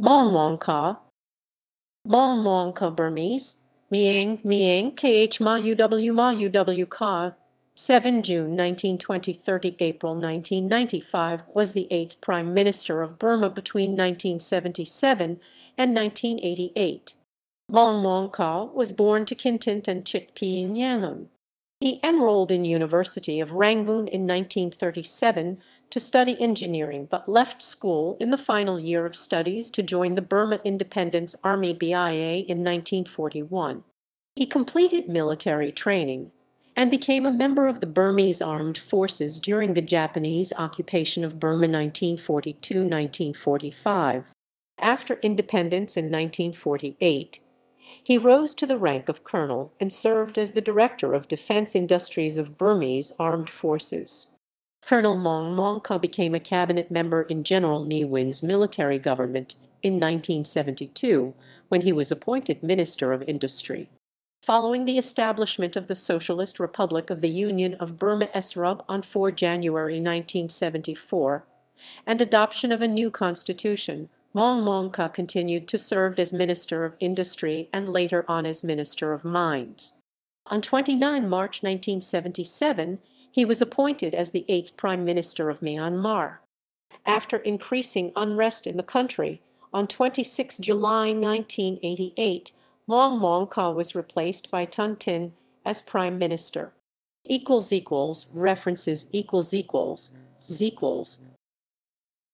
Mong Mong Ka, Mong Mong Ka Burmese, Miang Miang Kh Ma Uw Ma Uw Ka, 7 June 1920 30 April 1995 was the eighth Prime Minister of Burma between 1977 and 1988. Mong Mong Ka was born to Kintant and Chit Pien Yangam. He enrolled in University of Rangoon in 1937 to study engineering but left school in the final year of studies to join the Burma Independence Army BIA in 1941. He completed military training and became a member of the Burmese Armed Forces during the Japanese occupation of Burma 1942-1945. After independence in 1948, he rose to the rank of colonel and served as the director of defense industries of Burmese Armed Forces. Colonel Mong Mongka became a cabinet member in General Ne Win's military government in 1972 when he was appointed Minister of Industry. Following the establishment of the Socialist Republic of the Union of Burma SRUB on 4 January 1974 and adoption of a new constitution, Mong Mongka continued to serve as Minister of Industry and later on as Minister of Mines. On 29 March 1977, he was appointed as the eighth prime minister of Myanmar. After increasing unrest in the country, on 26 July 1988, Maung Maung Ka was replaced by Tun Tin as prime minister. Equals equals references equals equals equals